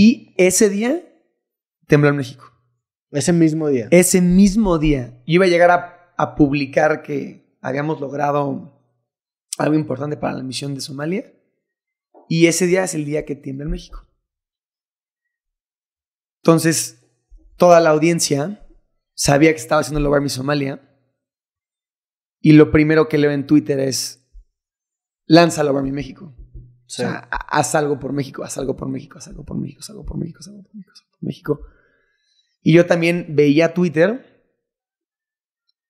Y ese día tembló en México. Ese mismo día. Ese mismo día. Yo iba a llegar a, publicar que habíamos logrado algo importante para la misión de Somalia. Y ese día es el día que tiembla en México. Entonces, toda la audiencia sabía que estaba haciendo lograr mi Somalia. Y lo primero que leo en Twitter es, lanza lograr mi México. O sea, haz algo por México, haz algo por México, haz algo por México, haz algo por México, haz algo por México, por México. Y yo también veía Twitter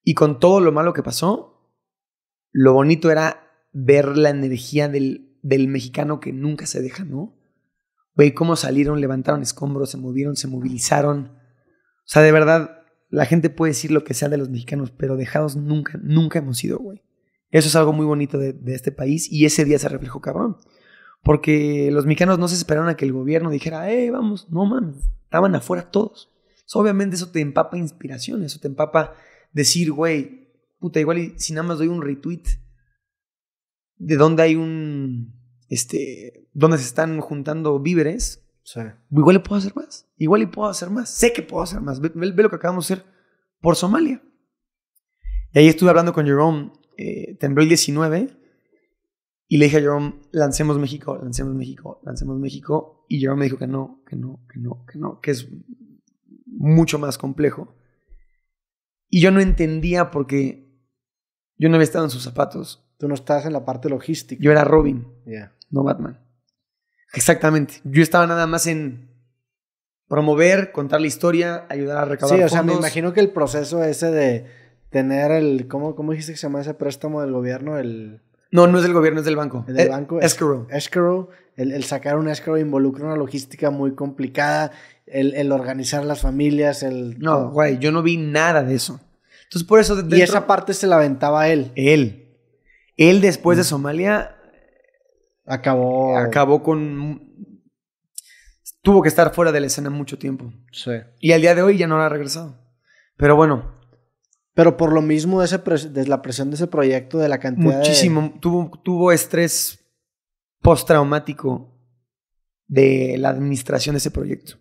y con todo lo malo que pasó, lo bonito era ver la energía del, del mexicano que nunca se deja, ¿no? Güey, cómo salieron, levantaron escombros, se movieron, se movilizaron. O sea, de verdad, la gente puede decir lo que sea de los mexicanos, pero dejados nunca, nunca hemos sido, güey. Eso es algo muy bonito de, de este país y ese día se reflejó cabrón. Porque los mexicanos no se esperaron a que el gobierno dijera, eh, vamos, no mames, estaban afuera todos. obviamente eso te empapa inspiración, eso te empapa decir, güey, puta, igual si nada más doy un retweet de dónde hay un, este, donde se están juntando víveres, o sea, igual le puedo hacer más, igual y puedo hacer más, sé que puedo hacer más, ve, lo que acabamos de hacer por Somalia. Y ahí estuve hablando con Jerome, eh, el 19, y le dije a Jerome, lancemos México, lancemos México, lancemos México. Y Jerome me dijo que no, que no, que no, que no, que es mucho más complejo. Y yo no entendía porque yo no había estado en sus zapatos. Tú no estabas en la parte logística. Yo era Robin, no Batman. Exactamente. Yo estaba nada más en promover, contar la historia, ayudar a recaudar fondos. Sí, o sea, me imagino que el proceso ese de tener el... ¿Cómo, cómo dijiste que se llama ese préstamo del gobierno? El... No, no es del gobierno, es del banco. Es del banco. Escrow. Escrow. El, sacar un escrow involucra una logística muy complicada, el, organizar las familias, el... No, güey, yo no vi nada de eso. Entonces, por eso... y esa parte se la aventaba él. Él. Él después de mm. Somalia... Acabó... Acabó con... Tuvo que estar fuera de la escena mucho tiempo. Sí. Y al día de hoy ya no ha regresado. Pero bueno, pero por lo mismo, ese de la presión de ese proyecto, de la cantidad. Muchísimo. De... Tuvo, tuvo estrés postraumático de la administración de ese proyecto.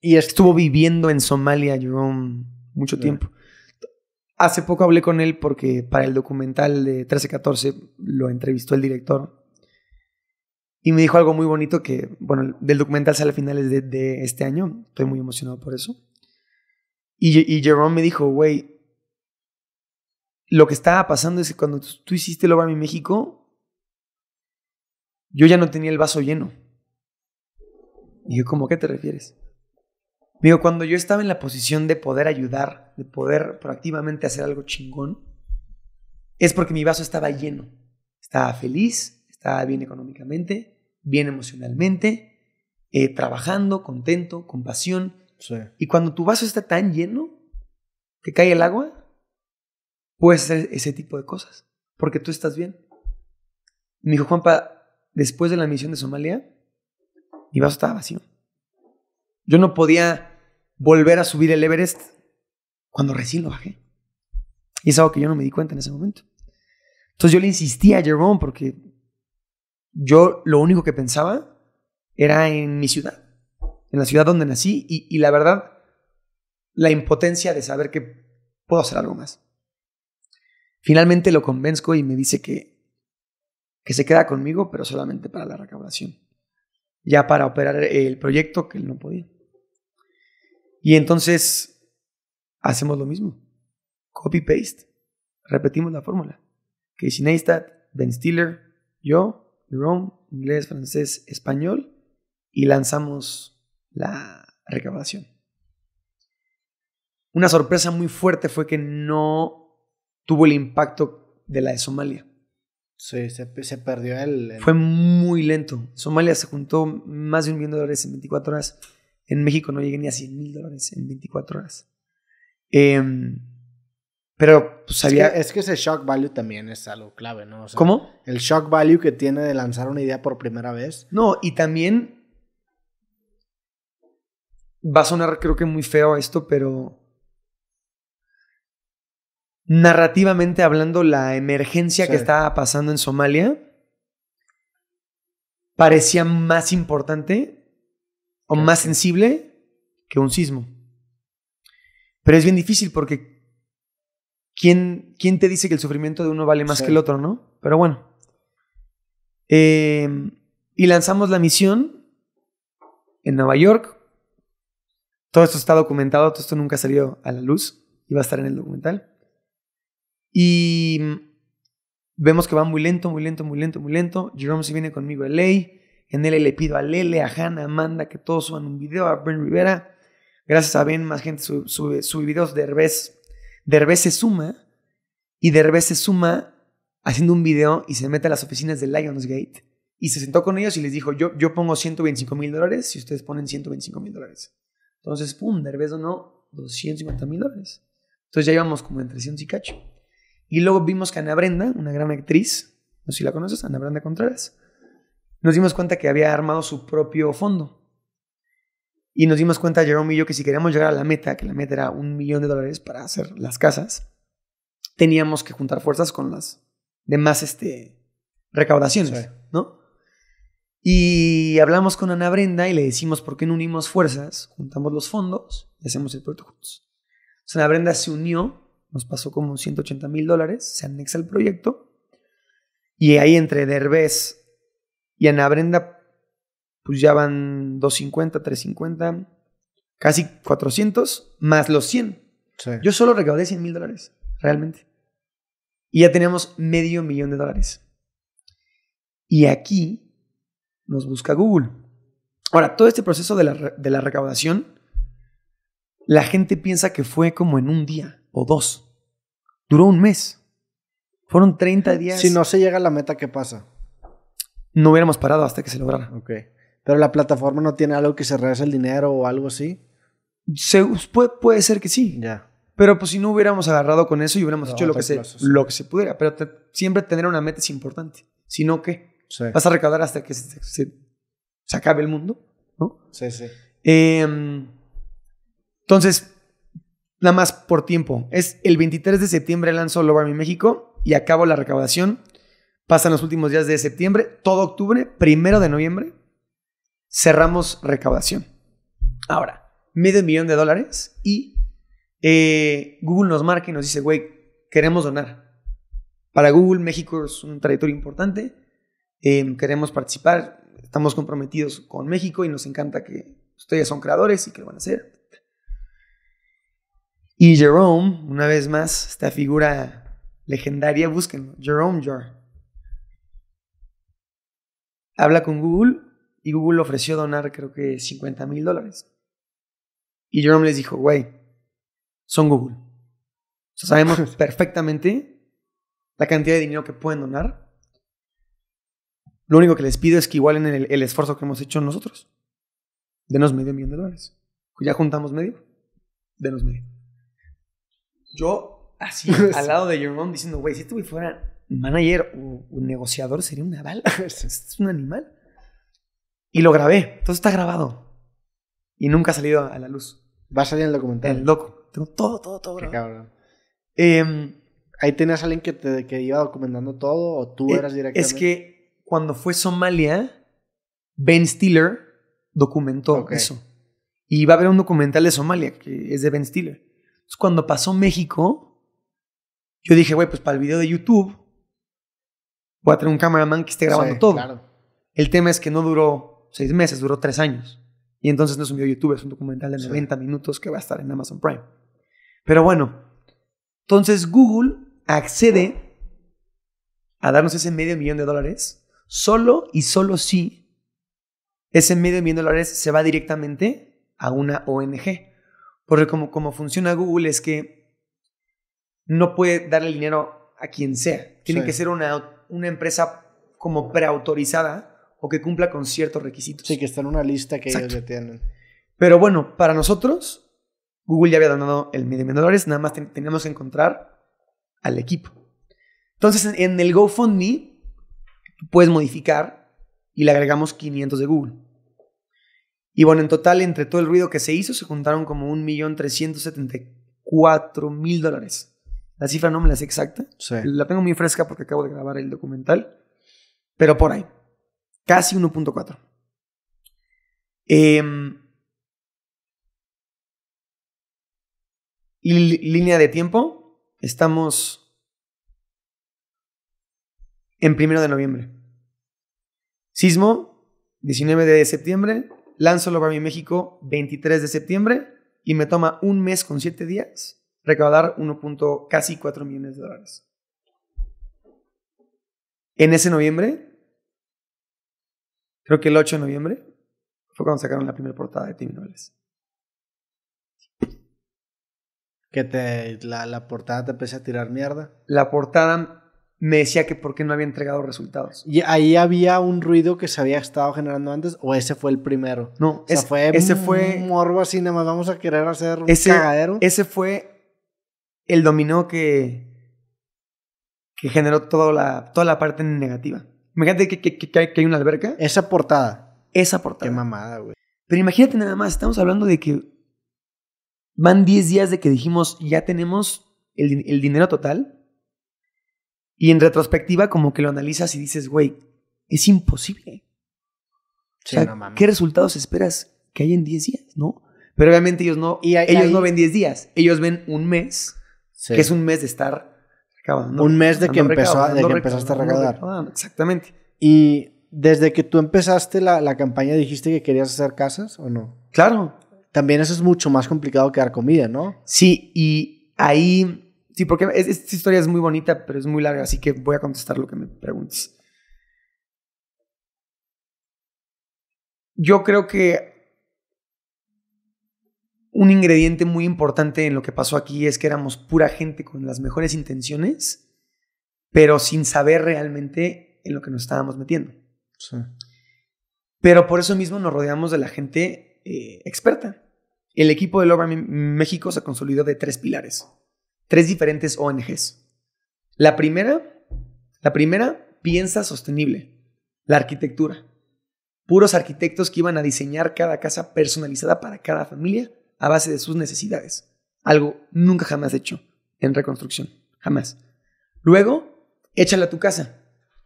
Y estuvo viviendo en Somalia, Jerome, mucho tiempo. Hace poco hablé con él porque para el documental de 13-14 lo entrevistó el director. Y me dijo algo muy bonito que, bueno, del documental sale a finales de, este año. Estoy muy emocionado por eso. Y, y Jerome me dijo, güey, lo que estaba pasando es que cuando tú hiciste el a Mi México, yo ya no tenía el vaso lleno. Y yo, ¿cómo qué te refieres? Digo, cuando yo estaba en la posición de poder ayudar, de poder proactivamente hacer algo chingón, es porque mi vaso estaba lleno. Estaba feliz, estaba bien económicamente, bien emocionalmente, eh, trabajando, contento, con pasión. Y cuando tu vaso está tan lleno que cae el agua, puedes hacer ese tipo de cosas, porque tú estás bien. Me dijo Juanpa, después de la misión de Somalia, mi vaso estaba vacío. Yo no podía volver a subir el Everest cuando recién lo bajé. Y es algo que yo no me di cuenta en ese momento. Entonces yo le insistí a Jerome porque yo lo único que pensaba era en mi ciudad, en la ciudad donde nací y la verdad, la impotencia de saber que puedo hacer algo más. Finalmente lo convenzco y me dice que, que se queda conmigo, pero solamente para la recaudación. Ya para operar el proyecto que él no podía. Y entonces hacemos lo mismo. Copy-paste. Repetimos la fórmula. Casey Neistat, Ben Stiller, yo, Jerome, inglés, francés, español. Y lanzamos la recaudación. Una sorpresa muy fuerte fue que no tuvo el impacto de la de Somalia. Sí, se, perdió el, Fue muy lento. Somalia se juntó más de un millón de dólares en 24 horas. En México no llegué ni a 100 mil dólares en 24 horas. Em, pero pues, Es que, ese shock value también es algo clave, ¿no? ¿Cómo? El shock value que tiene de lanzar una idea por primera vez. No, y también... Va a sonar creo que muy feo esto, pero narrativamente hablando, la emergencia que estaba pasando en Somalia parecía más importante o más sensible que un sismo. Pero es bien difícil porque ¿quién, te dice que el sufrimiento de uno vale más que el otro, no? Pero bueno. Em, y lanzamos la misión en Nueva York. Todo esto está documentado, todo esto nunca salió a la luz. Iba a estar en el documental. Y mm, vemos que va muy lento, muy lento, muy lento, muy lento. Jerome se viene conmigo a LA. En LA le pido a Lele, a Hannah, a Amanda que todos suban un video, a Ben Rivera. Gracias a Ben, más gente sube, sube, de videos. de se suma. Y Derbez se suma haciendo un video y se mete a las oficinas de Lionsgate. Y se sentó con ellos y les dijo, yo, yo pongo 125 mil dólares si ustedes ponen 125 mil dólares. Entonces, pum, o donó 250 mil dólares. Entonces ya íbamos como entre 300 y cacho. Y luego vimos que Ana Brenda, una gran actriz, no sé si la conoces, Ana Brenda Contreras, nos dimos cuenta que había armado su propio fondo. Y nos dimos cuenta, Jerome y yo, que si queríamos llegar a la meta, que la meta era un millón de dólares para hacer las casas, teníamos que juntar fuerzas con las demás este, recaudaciones, ¿no? Y hablamos con Ana Brenda y le decimos, ¿por qué no unimos fuerzas? Juntamos los fondos y hacemos el proyecto juntos. Ana Brenda se unió nos pasó como 180 mil dólares, se anexa el proyecto. Y ahí entre Derbez y Ana Brenda, pues ya van 250, 350, casi 400, más los 100. Yo solo recaudé 100 mil dólares, realmente. Y ya tenemos medio millón de dólares. Y aquí nos busca Google. Ahora, todo este proceso de la recaudación, la gente piensa que fue como en un día o dos. Duró un mes. Fueron 30 días. Si no se llega a la meta, ¿qué pasa? No hubiéramos parado hasta que se lograra. Ok. Pero la plataforma no tiene algo que se regrese el dinero o algo así. Se, puede, puede ser que sí. Ya. Pero pues si no hubiéramos agarrado con eso y hubiéramos hecho lo que, se, lo que se pudiera. Pero siempre tener una meta es importante. Si no, ¿qué? Vas a recaudar hasta que se, acabe el mundo, ¿no? Sí, sí. Em, entonces, nada más por tiempo. Es el 23 de septiembre lanzo Love Army México y acabo la recaudación. Pasan los últimos días de septiembre, todo octubre, primero de noviembre, cerramos recaudación. Ahora, medio millón de dólares y eh, Google nos marca y nos dice, güey, queremos donar. Para Google México es un territorio importante, em, queremos participar, estamos comprometidos con México y nos encanta que ustedes son creadores y que lo van a hacer. Y Jerome, una vez más, esta figura legendaria, búsquenlo, Jerome Jar. Habla con Google y Google le ofreció donar creo que 50 mil dólares. Y Jerome les dijo, güey, son Google. sabemos perfectamente la cantidad de dinero que pueden donar. Lo único que les pido es que igualen el, el esfuerzo que hemos hecho nosotros. Denos medio millón de dólares. Ya juntamos medio. Denos medio. Yo, así, al lado de Jerome, diciendo, güey, si tú este fuera manager o, un negociador, sería una bala. es un animal. Y lo grabé. Todo está grabado. Y nunca ha salido a, la luz. Va a salir en el documental. El loco. Tengo todo, todo, todo cabrón. Em, Ahí tenías alguien que te iba documentando todo o tú eh, eras directamente. Es que cuando fue Somalia, Ben Stiller documentó eso. Y va a haber un documental de Somalia que es de Ben Stiller cuando pasó México, yo dije, güey, pues para el video de YouTube voy a tener un cameraman que esté grabando todo. El tema es que no duró seis meses, duró tres años. Y entonces no es un video de YouTube, es un documental de 90 minutos que va a estar en Amazon Prime. Pero bueno, entonces Google accede a darnos ese medio millón de dólares solo y solo si ese medio millón de dólares se va directamente a una ONG. Porque como, funciona Google es que no puede dar el dinero a quien sea. Tiene que ser una, una empresa como preautorizada o que cumpla con ciertos requisitos. Sí, que está en una lista que ellos ya tienen. Pero bueno, para nosotros, Google ya había donado el medio de dólares, nada más teníamos que encontrar al equipo. Entonces, en, el GoFundMe, puedes modificar y le agregamos 500 de Google. Y bueno, en total, entre todo el ruido que se hizo, se juntaron como 1.374.000 dólares. La cifra no me la sé exacta. La tengo muy fresca porque acabo de grabar el documental. Pero por ahí. Casi 1.4. Em, línea de tiempo. Estamos en primero de noviembre. Sismo, 19 de septiembre, lanzo mi México 23 de septiembre y me toma un mes con 7 días recaudar 1. casi 4 millones de dólares. En ese noviembre, creo que el 8 de noviembre, fue cuando sacaron la primera portada de Tim Que te, la, la portada te empecé a tirar mierda. La portada me decía que por qué no había entregado resultados. ¿Y ahí había un ruido que se había estado generando antes o ese fue el primero? No, ese fue ese fue morbo así, nada más vamos a querer hacer un ese, cagadero. Ese fue el dominó que, que generó toda la, toda la parte negativa. Me que, que, hay, una alberca. Esa portada. Esa portada. Qué mamada, güey. Pero imagínate nada más, estamos hablando de que van 10 días de que dijimos, ya tenemos el dinero total y en retrospectiva, como que lo analizas y dices, güey, es imposible. o sea, ¿qué resultados esperas que hay en 10 días, no? Pero obviamente ellos no, ellos no ven 10 días, ellos ven un mes, que es un mes de estar Un mes de que, empezó, empezaste a regalar. Exactamente. Y desde que tú empezaste la, la campaña, dijiste que querías hacer casas o no? Claro. También eso es mucho más complicado que dar comida, ¿no? Sí, y ahí Sí, porque esta historia es muy bonita, pero es muy larga, así que voy a contestar lo que me preguntes. Yo creo que un ingrediente muy importante en lo que pasó aquí es que éramos pura gente con las mejores intenciones, pero sin saber realmente en lo que nos estábamos metiendo. Pero por eso mismo nos rodeamos de la gente eh, experta. El equipo de Obra México se consolidó de tres pilares tres diferentes ONGs. La primera, la primera piensa sostenible, la arquitectura. Puros arquitectos que iban a diseñar cada casa personalizada para cada familia a base de sus necesidades. Algo nunca jamás hecho en reconstrucción. Jamás. Luego, échale a tu casa.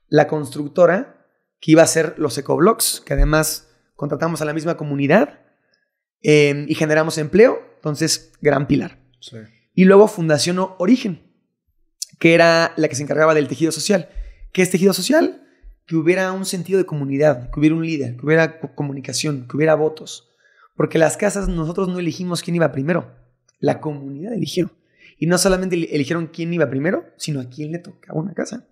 La constructora que iba a ser los ecoblocks, que además contratamos a la misma comunidad eh, y generamos empleo. Entonces, gran pilar. Y luego Fundación Origen, que era la que se encargaba del tejido social. ¿Qué es tejido social? Que hubiera un sentido de comunidad, que hubiera un líder, que hubiera comunicación, que hubiera votos. Porque las casas nosotros no elegimos quién iba primero, la comunidad eligió. Y no solamente eligieron quién iba primero, sino a quién le tocaba una casa.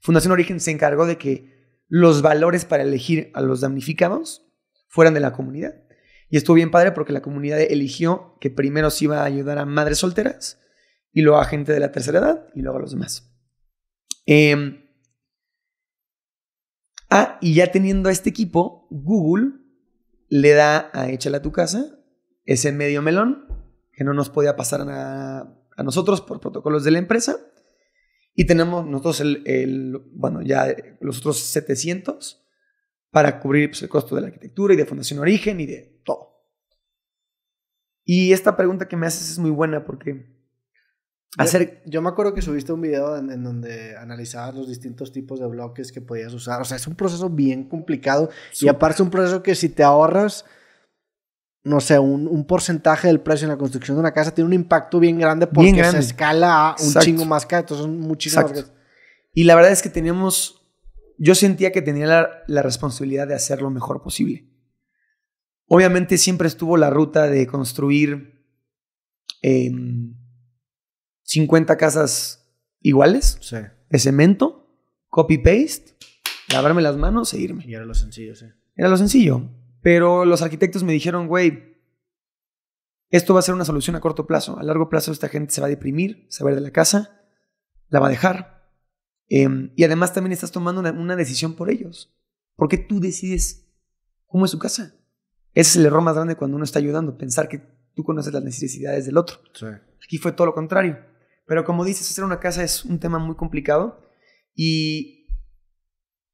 Fundación Origen se encargó de que los valores para elegir a los damnificados fueran de la comunidad. Y estuvo bien padre porque la comunidad eligió que primero se iba a ayudar a madres solteras y luego a gente de la tercera edad y luego a los demás. Em, ah, y ya teniendo a este equipo, Google le da a Échale a tu casa ese medio melón que no nos podía pasar a, nosotros por protocolos de la empresa. Y tenemos nosotros el, bueno, ya los otros 700 para cubrir pues, el costo de la arquitectura y de Fundación Origen y de todo. Y esta pregunta que me haces es muy buena porque... Hacer... Yo, me acuerdo que subiste un video en, donde analizabas los distintos tipos de bloques que podías usar. O sea, es un proceso bien complicado y aparte es un proceso que si te ahorras, no sé, un, porcentaje del precio en la construcción de una casa tiene un impacto bien grande porque se escala a un chingo más caro. Entonces son muchísimas... Y la verdad es que teníamos yo sentía que tenía la, responsabilidad de hacer lo mejor posible. Obviamente siempre estuvo la ruta de construir 50 em, casas iguales de cemento, copy-paste, lavarme las manos e irme. Y era lo sencillo, sí. Era lo sencillo. Pero los arquitectos me dijeron, güey, esto va a ser una solución a corto plazo. A largo plazo esta gente se va a deprimir, se va a ir de la casa, la va a dejar, Em, y además también estás tomando una, decisión por ellos. Porque tú decides cómo es su casa. Ese es el error más grande cuando uno está ayudando, pensar que tú conoces las necesidades del otro. Aquí fue todo lo contrario. Pero como dices, hacer una casa es un tema muy complicado y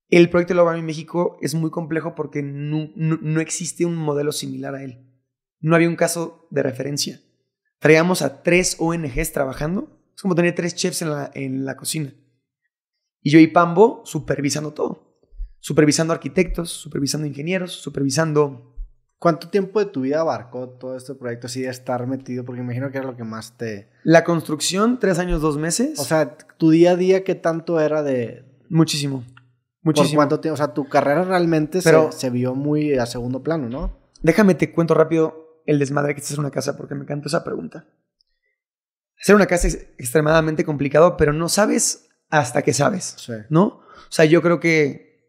el proyecto de la en México es muy complejo porque no, existe un modelo similar a él. No había un caso de referencia. Traíamos a tres ONGs trabajando. Es como tener tres chefs en en la cocina. Y yo y Pambo supervisando todo. Supervisando arquitectos, supervisando ingenieros, supervisando... ¿Cuánto tiempo de tu vida abarcó todo este proyecto así de estar metido? Porque imagino que era lo que más te... La construcción, tres años, dos meses. O sea, tu día a día, ¿qué tanto era de...? Muchísimo. Muchísimo. cuánto tiempo? O sea, tu carrera realmente se, vio muy a segundo plano, ¿no? Déjame te cuento rápido el desmadre que es en una casa, porque me encanta esa pregunta. Hacer una casa es extremadamente complicado, pero no sabes hasta que sabes, ¿no? O sea, yo creo que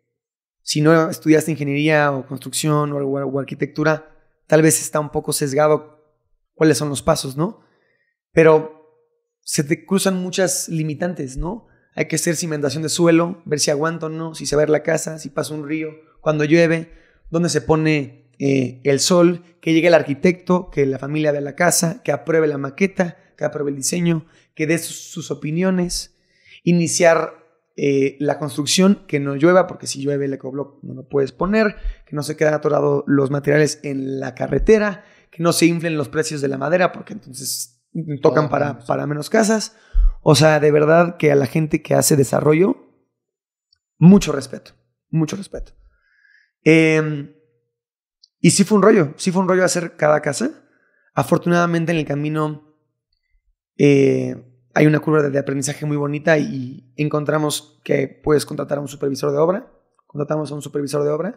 si no estudiaste ingeniería o construcción o, arquitectura, tal vez está un poco sesgado cuáles son los pasos, ¿no? Pero se te cruzan muchas limitantes, ¿no? Hay que hacer cimentación de suelo, ver si aguanto o no, si se ve la casa, si pasa un río, cuando llueve, dónde se pone eh, el sol, que llegue el arquitecto, que la familia vea la casa, que apruebe la maqueta, que apruebe el diseño, que dé sus opiniones, iniciar eh, la construcción, que no llueva, porque si llueve el ecoblock no lo puedes poner, que no se queden atorados los materiales en la carretera, que no se inflen los precios de la madera, porque entonces tocan para, para menos casas. O sea, de verdad que a la gente que hace desarrollo, mucho respeto, mucho respeto. Em, y sí fue un rollo, sí fue un rollo hacer cada casa. Afortunadamente en el camino... Eh, hay una curva de aprendizaje muy bonita y encontramos que puedes contratar a un supervisor de obra, contratamos a un supervisor de obra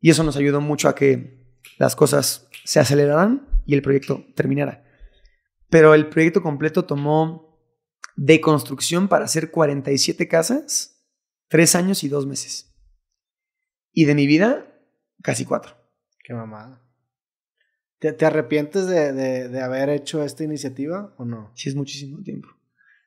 y eso nos ayudó mucho a que las cosas se aceleraran y el proyecto terminara. Pero el proyecto completo tomó de construcción para hacer 47 casas, tres años y dos meses. Y de mi vida, casi cuatro. Qué mamada. ¿Te, arrepientes de, haber hecho esta iniciativa o no? Sí, es muchísimo tiempo.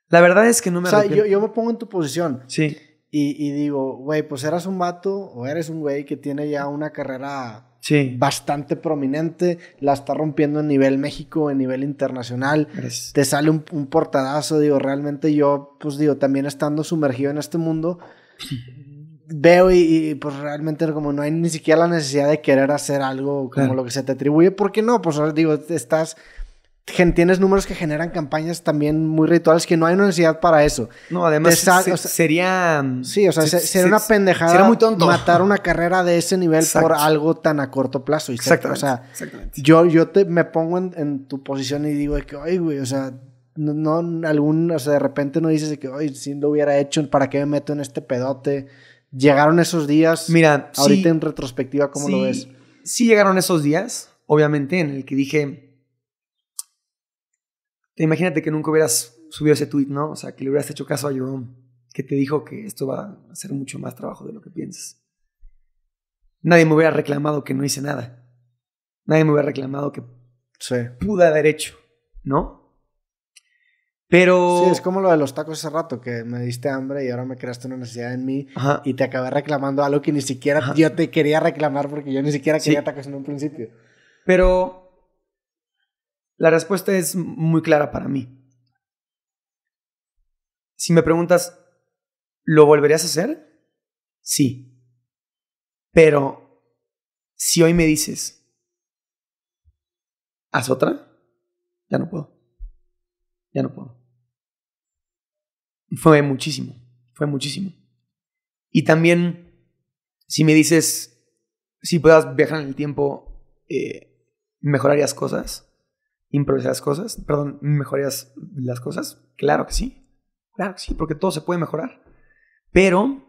La verdad es que no me O sea, yo, me pongo en tu posición. Sí. Y, digo, güey, pues eras un vato o eres un güey que tiene ya una carrera sí. bastante prominente, la está rompiendo en nivel México, en nivel internacional, te sale un, un, portadazo, digo, realmente yo, pues digo, también estando sumergido en este mundo, veo y, pues realmente como no hay ni siquiera la necesidad de querer hacer algo como lo que se te atribuye, ¿por qué no, pues digo, estás tienes números que generan campañas también muy rituales que no hay una necesidad para eso. No, además sería Sí, o sea, sería una pendejada sería muy tonto. matar una carrera de ese nivel por algo tan a corto plazo. exactamente, o sea, yo yo te me pongo en, tu posición y digo que, "Ay, güey, o sea, no, algún, o sea, de repente no dices que, oye, si lo hubiera hecho, ¿para qué me meto en este pedote?" llegaron esos días. Mira, ahorita en retrospectiva, ¿cómo lo ves? Sí llegaron esos días, obviamente, en el que dije, te imagínate que nunca hubieras subido ese tweet, ¿no? O sea, que le hubieras hecho caso a Jerome, que te dijo que esto va a ser mucho más trabajo de lo que piensas. Nadie me hubiera reclamado que no hice nada. Nadie me hubiera reclamado que pude haber hecho, ¿no? Pero... Sí, es como lo de los tacos hace rato, que me diste hambre y ahora me creaste una necesidad en mí y te acabé reclamando algo que ni siquiera yo te quería reclamar porque yo ni siquiera quería tacos en un principio. Pero la respuesta es muy clara para mí. Si me preguntas, ¿lo volverías a hacer? Sí. Pero si hoy me dices, haz otra, ya no puedo. Ya no puedo. Fue muchísimo, fue muchísimo. Y también, si me dices, si puedas viajar en el tiempo, eh, mejorarías cosas, improvisarías cosas, perdón, mejorarías las cosas, claro que sí, claro que sí, porque todo se puede mejorar. Pero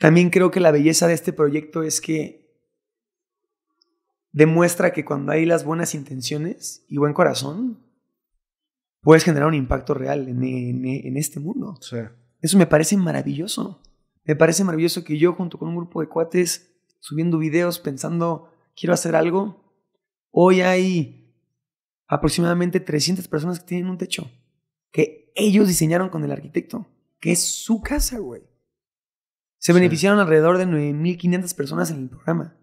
también creo que la belleza de este proyecto es que demuestra que cuando hay las buenas intenciones y buen corazón, puedes generar un impacto real en, este mundo. Eso me parece maravilloso. Me parece maravilloso que yo junto con un grupo de cuates subiendo videos pensando quiero hacer algo. Hoy hay aproximadamente 300 personas que tienen un techo que ellos diseñaron con el arquitecto, que es su casa, güey. Se beneficiaron alrededor de 9.500 personas en el programa,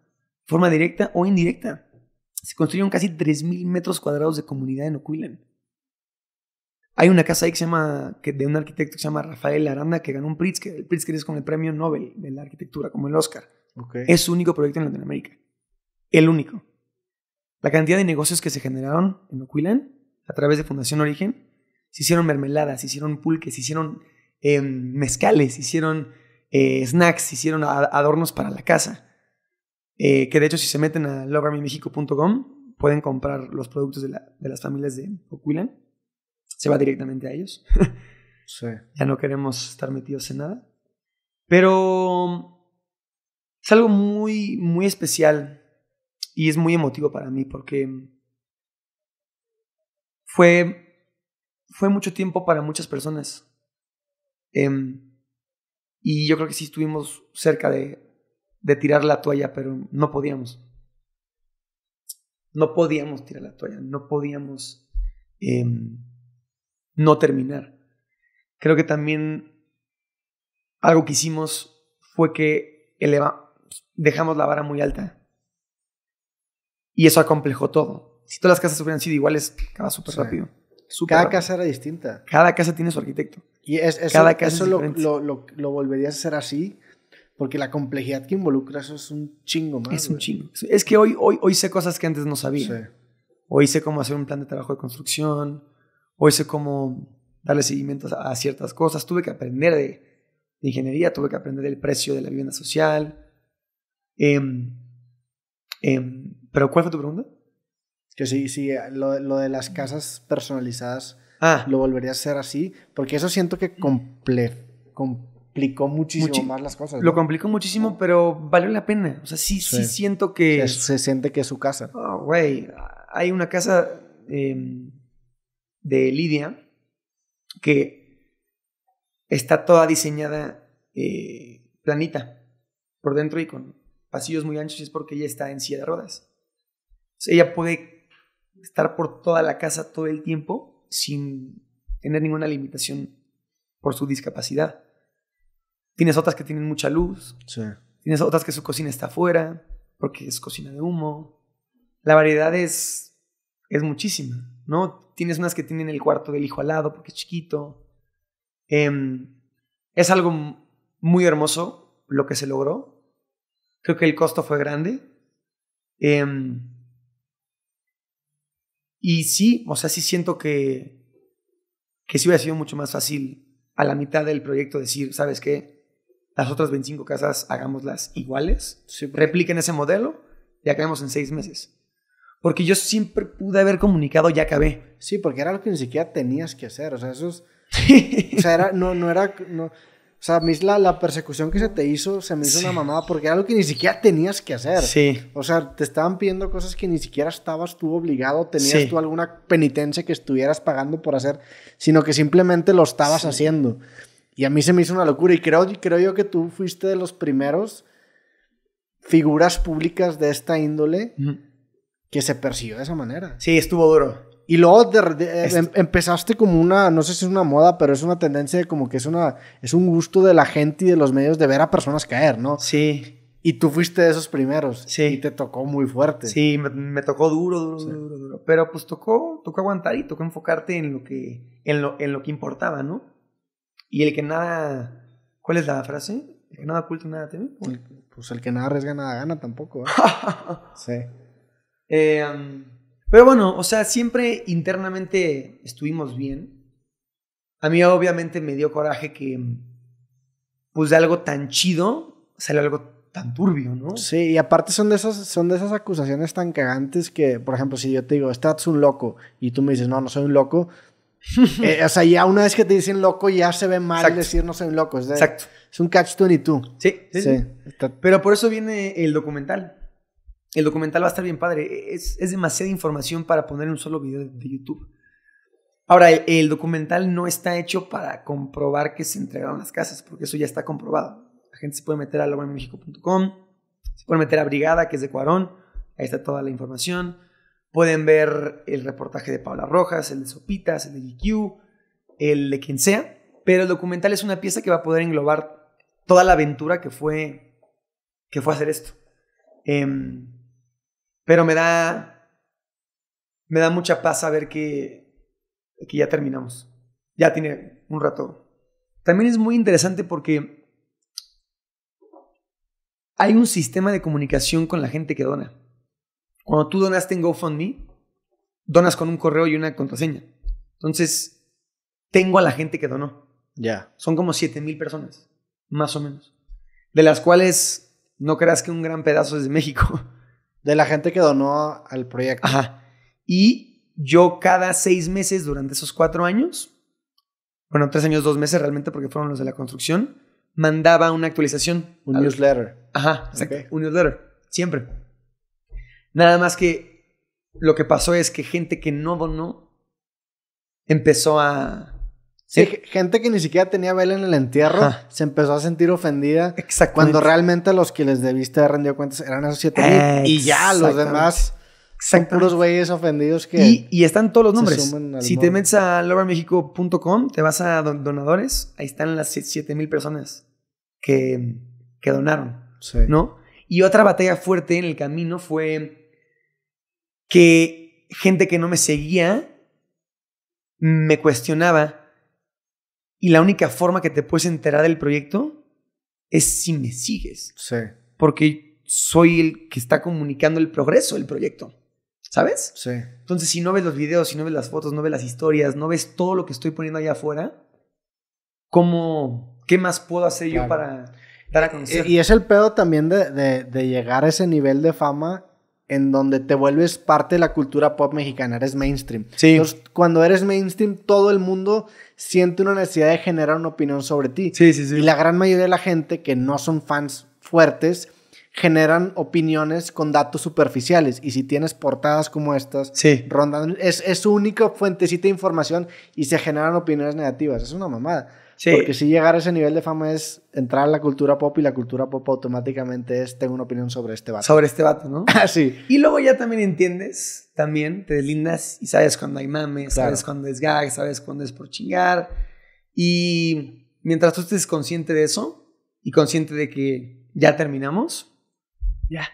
forma directa o indirecta. Se construyeron casi 3.000 metros cuadrados de comunidad en Oquilan. Hay una casa ahí que se llama, de un arquitecto que se llama Rafael Aranda que ganó un Pritzker. El Pritzker es con el premio Nobel de la arquitectura, como el Oscar. Es su único proyecto en Latinoamérica. El único. La cantidad de negocios que se generaron en Oquilan a través de Fundación Origen, se hicieron mermeladas, se hicieron pulques, se hicieron em, mezcales, se hicieron eh, snacks, se hicieron adornos para la casa. Eh, que de hecho si se meten a logramimexico.com, pueden comprar los productos de, de las familias de Oquilan se va directamente a ellos. Ya no queremos estar metidos en nada. Pero es algo muy, muy especial y es muy emotivo para mí porque fue, fue mucho tiempo para muchas personas. Em, y yo creo que sí estuvimos cerca de, tirar la toalla, pero no podíamos. No podíamos tirar la toalla, no podíamos eh, no terminar. Creo que también algo que hicimos fue que eleva, dejamos la vara muy alta. Y eso acomplejó todo. Si todas las casas hubieran sido iguales, cada súper rápido. Cada casa era distinta. Cada casa tiene su arquitecto. Y es, eso, lo, lo, volverías a hacer así, porque la complejidad que involucra eso es un chingo Es un chingo. Es que hoy, hoy, hoy sé cosas que antes no sabía. Hoy sé cómo hacer un plan de trabajo de construcción o ese como darle seguimiento a ciertas cosas. Tuve que aprender de, ingeniería, tuve que aprender el precio de la vivienda social. Em, em, ¿Pero cuál fue tu pregunta? Que sí, sí, eh, lo, lo de las casas personalizadas ah. lo volvería a hacer así, porque eso siento que complicó muchísimo más las cosas. Lo complicó muchísimo, pero valió la pena. O sea, sí, sí, siento que... Se, siente que es su casa. Oh, güey, hay una casa... Em, de Lidia, que está toda diseñada eh, planita por dentro y con pasillos muy anchos, y es porque ella está en silla de ruedas. ella puede estar por toda la casa todo el tiempo sin tener ninguna limitación por su discapacidad. Tienes otras que tienen mucha luz. Tienes otras que su cocina está afuera porque es cocina de humo. La variedad es es muchísima, ¿no? Tienes unas que tienen el cuarto del hijo al lado porque es chiquito. Em, es algo muy hermoso lo que se logró. Creo que el costo fue grande. Em, y sí, o sea, sí siento que, que sí hubiera sido mucho más fácil a la mitad del proyecto decir, ¿sabes qué? Las otras 25 casas hagámoslas iguales, repliquen ese modelo y acabemos en seis meses. Porque yo siempre pude haber comunicado, ya acabé. Sí, porque era algo que ni siquiera tenías que hacer. O sea, eso es. o sea, era, no, no era. No, o sea, a mí la, la persecución que se te hizo se me hizo una mamada porque era algo que ni siquiera tenías que hacer. Sí. O sea, te estaban pidiendo cosas que ni siquiera estabas tú obligado, tenías tú alguna penitencia que estuvieras pagando por hacer, sino que simplemente lo estabas haciendo. Y a mí se me hizo una locura. Y creo, creo yo que tú fuiste de los primeros figuras públicas de esta índole que se persiguió de esa manera. Sí, estuvo duro. Y luego em, empezaste como una, no sé si es una moda, pero es una tendencia de como que es una, es un gusto de la gente y de los medios de ver a personas caer, ¿no? Sí. Y tú fuiste de esos primeros. Sí. Y te tocó muy fuerte. Sí, me, me tocó duro, duro, duro, duro. Pero pues tocó, tocó aguantar y tocó enfocarte en lo que, en lo, en lo que importaba, ¿no? Y el que nada, ¿cuál es la frase? El que nada oculta nada teme. Pues el que nada arriesga nada gana tampoco. ¿eh? sí. Em, pero bueno, o sea, siempre internamente estuvimos bien. A mí obviamente me dio coraje que, pues de algo tan chido, salió algo tan turbio, ¿no? Sí, y aparte son de esas, son de esas acusaciones tan cagantes que, por ejemplo, si yo te digo, estás un loco, y tú me dices, no, no soy un loco, eh, o sea, ya una vez que te dicen loco, ya se ve mal decir no soy un loco. Es Es un catch 22. tú sí. sí. Pero por eso viene el documental. El documental va a estar bien padre. E-, es, demasiada información para poner en un solo video de, YouTube. Ahora, el, documental no está hecho para comprobar que se entregaron las casas, porque eso ya está comprobado. La gente se puede meter a lobanmexico.com, se puede meter a Brigada, que es de Cuarón, ahí está toda la información. Pueden ver el reportaje de Paula Rojas, el de Sopitas, el de GQ, el de quien sea, pero el documental es una pieza que va a poder englobar toda la aventura que fue, que fue hacer esto. Em, pero me da, me da mucha paz saber que, que ya terminamos. Ya tiene un rato. También es muy interesante porque hay un sistema de comunicación con la gente que dona. Cuando tú donaste en GoFundMe, donas con un correo y una contraseña. Entonces, tengo a la gente que donó. Ya. Son como 7000 mil personas, más o menos. De las cuales no creas que un gran pedazo es de México. De la gente que donó al proyecto. Ajá. Y yo cada seis meses durante esos cuatro años, bueno, tres años, dos meses realmente, porque fueron los de la construcción, mandaba una actualización. Un newsletter. Ajá, Un newsletter. Siempre. Nada más que lo que pasó es que gente que no donó empezó a Sí, gente que ni siquiera tenía vela en el entierro se empezó a sentir ofendida. Cuando realmente los que les debiste haber rendido cuentas eran esos 7 mil. Y ya los demás son puros güeyes ofendidos que. Y, y, están todos los nombres. Si te metes a lovermexico.com, te vas a donadores, ahí están las 7 mil personas que, donaron. ¿No? Y otra batalla fuerte en el camino fue que gente que no me seguía me cuestionaba y la única forma que te puedes enterar del proyecto es si me sigues. Sí. Porque soy el que está comunicando el progreso del proyecto. ¿Sabes? Sí. Entonces, si no ves los videos, si no ves las fotos, no ves las historias, no ves todo lo que estoy poniendo allá afuera, ¿cómo, ¿qué más puedo hacer yo para dar a conocer? Y es el pedo también de, de llegar a ese nivel de fama en donde te vuelves parte de la cultura pop mexicana, eres mainstream. Sí. cuando eres mainstream, todo el mundo siente una necesidad de generar una opinión sobre ti. Sí, sí, sí. Y la gran mayoría de la gente que no son fans fuertes generan opiniones con datos superficiales. Y si tienes portadas como estas, sí. es, es su única fuentecita de información y se generan opiniones negativas. Es una mamada. Porque si llegar a ese nivel de fama es entrar a la cultura pop y la cultura pop automáticamente es tengo una opinión sobre este vato. Sobre este vato, ¿no? Ah, sí. Y luego ya también entiendes, también te deslindas y sabes cuando hay mames, sabes cuando es gag, sabes cuando es por chingar. Y mientras tú estés consciente de eso y consciente de que ya terminamos, ya.